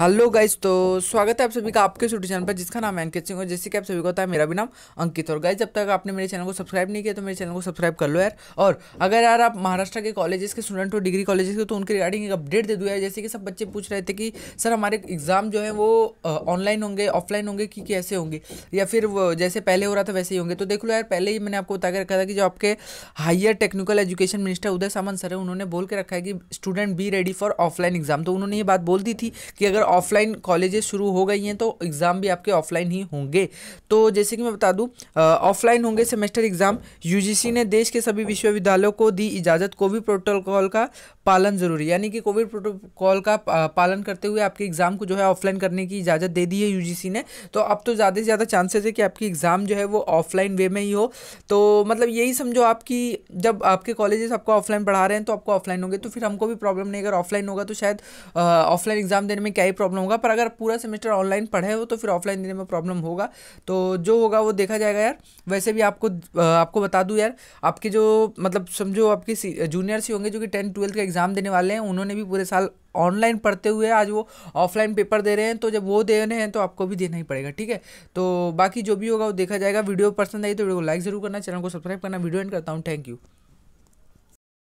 hello guys तो स्वागत है आप सभी का आपके यूट्यूब चैनल पर जिसका नाम है अंकित सिंह और जैसे कि आप सभी को होता है मेरा भी नाम अंकित और गाइज जब तक आपने मेरे चैनल को सब्सक्राइब नहीं किया तो मेरे चैनल को सब्सक्राइब कर लो यार और अगर यार आप महाराष्ट्र के कॉलेजेस के स्टूडेंट हो डिग्री कॉलेजेस के तो उनके रिगार्डिंग एक अपडेट दे दूँ यार जैसे कि सब बच्चे पूछ रहे थे कि सर हमारे एग्ज़ाम जो है वो ऑनलाइन होंगे ऑफलाइन होंगे कि कैसे होंगे या फिर जैसे पहले हो रहा था वैसे ही होंगे तो देख लो यार पहले ही मैंने आपको बता के रखा था कि जो आपके higher technical education minister Uday Samant sir है उन्होंने बोल के रखा है कि student be ready for offline exam तो उन्होंने ये बात बोल दी थी कि अगर अगर ऑफलाइन कॉलेजेस शुरू हो गई हैं तो एग्ज़ाम भी आपके ऑफलाइन ही होंगे तो जैसे कि मैं बता दूँ ऑफलाइन होंगे सेमेस्टर एग्ज़ाम यूजीसी ने देश के सभी विश्वविद्यालयों को दी इजाज़त कोविड प्रोटोकॉल का पालन जरूरी यानी कि कोविड प्रोटोकॉल का पालन करते हुए आपके एग्ज़ाम को जो है ऑफलाइन करने की इजाज़त दे दी है यूजीसी ने तो अब तो ज़्यादा से ज़्यादा चांसेस है कि आपकी एग्ज़ाम जो है वो ऑफलाइन वे में ही हो तो मतलब यही समझो आपकी जब आपके कॉलेजेस आपको ऑफलाइन पढ़ा रहे हैं तो आपको ऑफलाइन होंगे तो फिर हमको भी प्रॉब्लम नहीं अगर ऑफलाइन होगा तो शायद ऑफलाइन एग्ज़ाम देने में क्या ही प्रॉब्लम होगा पर अगर पूरा सेमेस्टर ऑनलाइन पढ़े हो तो फिर ऑफलाइन देने में प्रॉब्लम होगा तो जो होगा वो देखा जाएगा यार वैसे भी आपको आपको बता दूँ यार आपके जो मतलब समझो आपके जूनियर्स ही होंगे जो कि टेंथ ट्वेल्थ का एग्ज़ाम देने वाले हैं उन्होंने भी पूरे साल ऑनलाइन पढ़ते हुए आज वो ऑफलाइन पेपर दे रहे हैं तो जब वो दे रहे हैं तो आपको भी देना ही पड़ेगा ठीक है तो बाकी जो भी होगा वो देखा जाएगा वीडियो पसंद आई तो वीडियो को लाइक ज़रूर करना चैनल को सब्सक्राइब करना वीडियो एंड करता हूँ थैंक यू